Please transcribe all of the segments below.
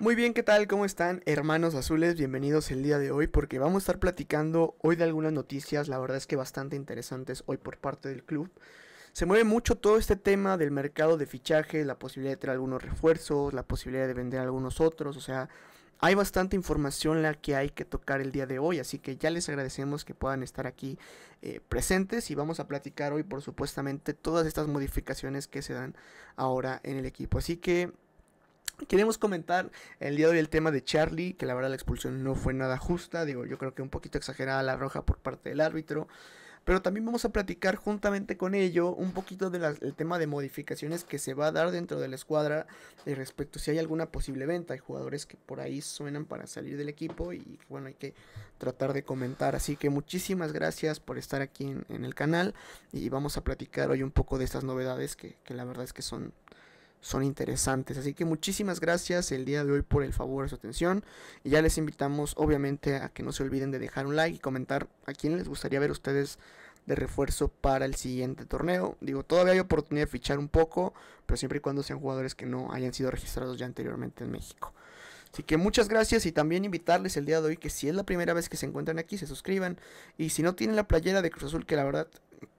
Muy bien, ¿qué tal? ¿Cómo están, hermanos azules? Bienvenidos el día de hoy porque vamos a estar platicando hoy de algunas noticias, la verdad es que bastante interesantes hoy por parte del club. Se mueve mucho todo este tema del mercado de fichaje, la posibilidad de traer algunos refuerzos, la posibilidad de vender algunos otros, o sea, hay bastante información la que hay que tocar el día de hoy, así que ya les agradecemos que puedan estar aquí eh, presentes y vamos a platicar hoy por supuestamente todas estas modificaciones que se dan ahora en el equipo. Así que Queremos comentar el día de hoy el tema de Charlie, que la verdad la expulsión no fue nada justa, digo, yo creo que un poquito exagerada la roja por parte del árbitro, pero también vamos a platicar juntamente con ello un poquito del tema de modificaciones que se va a dar dentro de la escuadra y respecto si hay alguna posible venta, hay jugadores que por ahí suenan para salir del equipo y bueno, hay que tratar de comentar, así que muchísimas gracias por estar aquí en, el canal y vamos a platicar hoy un poco de estas novedades que, que la verdad es que son son interesantes. Así que muchísimas gracias el día de hoy por el favor de su atención. Y ya les invitamos obviamente a que no se olviden de dejar un like y comentar a quién les gustaría ver ustedes de refuerzo para el siguiente torneo. Digo, todavía hay oportunidad de fichar un poco, pero siempre y cuando sean jugadores que no hayan sido registrados ya anteriormente en México. Así que muchas gracias y también invitarles el día de hoy que si es la primera vez que se encuentran aquí, se suscriban. Y si no tienen la playera de Cruz Azul, que la verdad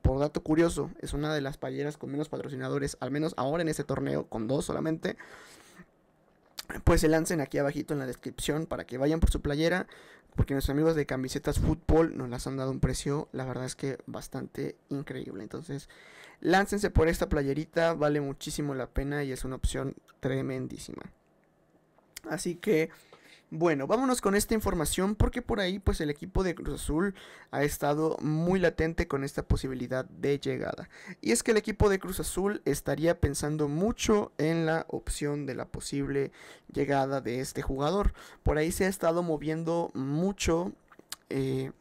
por dato curioso, es una de las playeras con menos patrocinadores, al menos ahora en este torneo, con dos solamente. Pues se lancen aquí abajito en la descripción para que vayan por su playera, porque nuestros amigos de camisetas fútbol nos las han dado un precio, la verdad es que bastante increíble. Entonces, láncense por esta playerita, vale muchísimo la pena y es una opción tremendísima. Así que... Bueno, vámonos con esta información porque por ahí pues el equipo de Cruz Azul ha estado muy latente con esta posibilidad de llegada. Y es que el equipo de Cruz Azul estaría pensando mucho en la opción de la posible llegada de este jugador. Por ahí se ha estado moviendo mucho eh,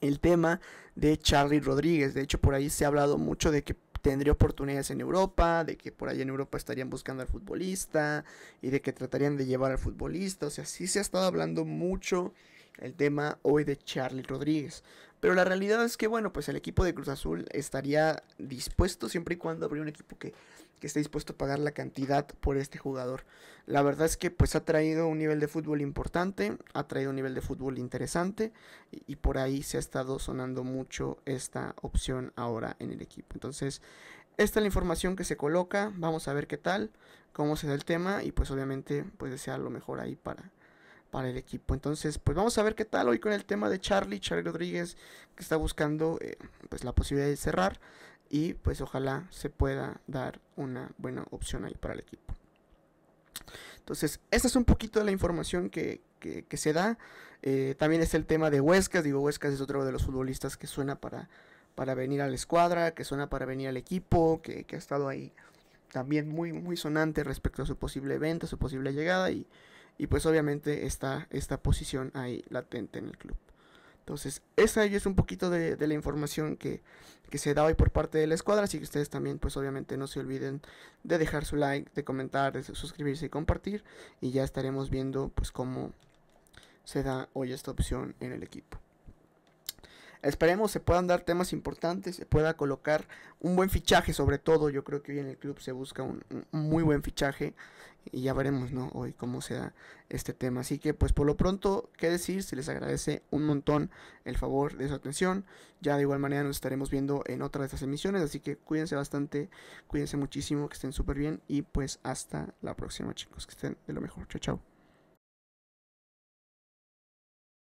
el tema de Charlie Rodríguez. De hecho por ahí se ha hablado mucho de que tendría oportunidades en Europa, de que por allá en Europa estarían buscando al futbolista y de que tratarían de llevar al futbolista. O sea, sí se ha estado hablando mucho el tema hoy de Charlie Rodríguez. Pero la realidad es que, bueno, pues el equipo de Cruz Azul estaría dispuesto siempre y cuando habría un equipo que, esté dispuesto a pagar la cantidad por este jugador. La verdad es que pues ha traído un nivel de fútbol importante, ha traído un nivel de fútbol interesante y, por ahí se ha estado sonando mucho esta opción ahora en el equipo. Entonces, esta es la información que se coloca, vamos a ver qué tal, cómo se da el tema y pues obviamente pues desea lo mejor ahí para para el equipo. Entonces, pues vamos a ver qué tal hoy con el tema de Charlie, Charlie Rodríguez, que está buscando eh, pues la posibilidad de cerrar y pues ojalá se pueda dar una buena opción ahí para el equipo. Entonces, esta es un poquito de la información que, se da. Eh, también es el tema de Huescas. Digo, Huescas es otro de los futbolistas que suena para, para venir a la escuadra, que suena para venir al equipo, que, ha estado ahí también muy, muy sonante respecto a su posible venta, su posible llegada y, y pues obviamente está esta posición ahí latente en el club. Entonces, esa es un poquito de, la información que, que, se da hoy por parte de la escuadra, así que ustedes también, pues obviamente no se olviden de dejar su like, de comentar, de suscribirse y compartir, y ya estaremos viendo pues cómo se da hoy esta opción en el equipo. Esperemos se puedan dar temas importantes, se pueda colocar un buen fichaje, sobre todo. Yo creo que hoy en el club se busca un, muy buen fichaje y ya veremos, ¿no? Hoy cómo se da este tema. Así que, pues por lo pronto, qué decir, se les agradece un montón el favor de su atención. Ya de igual manera nos estaremos viendo en otra de estas emisiones, así que cuídense bastante, cuídense muchísimo, que estén súper bien y pues hasta la próxima, chicos, que estén de lo mejor. Chao, chao.